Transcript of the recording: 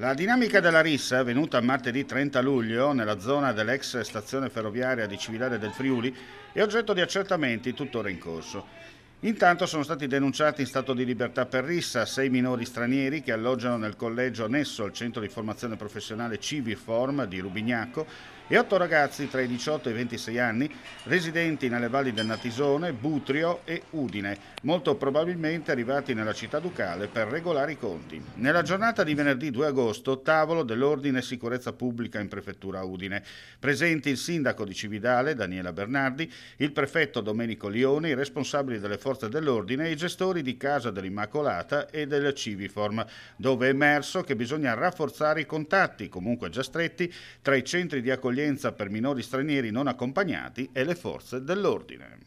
La dinamica della rissa, avvenuta martedì 30 luglio nella zona dell'ex stazione ferroviaria di Cividale del Friuli, è oggetto di accertamenti tuttora in corso. Intanto sono stati denunciati in stato di libertà per rissa sei minori stranieri che alloggiano nel collegio annesso al centro di formazione professionale Civiform di Rubignaco e otto ragazzi tra i 18 e i 26 anni residenti nelle valli del Natisone, Butrio e Udine, molto probabilmente arrivati nella città ducale per regolare i conti. Nella giornata di venerdì 2 agosto, tavolo dell'Ordine e Sicurezza Pubblica in Prefettura Udine. Presenti il sindaco di Cividale, Daniela Bernardi, il prefetto Domenico Lione, i responsabili delle forze forze dell'ordine e i gestori di Casa dell'Immacolata e del Civiform, dove è emerso che bisogna rafforzare i contatti, comunque già stretti, tra i centri di accoglienza per minori stranieri non accompagnati e le forze dell'ordine.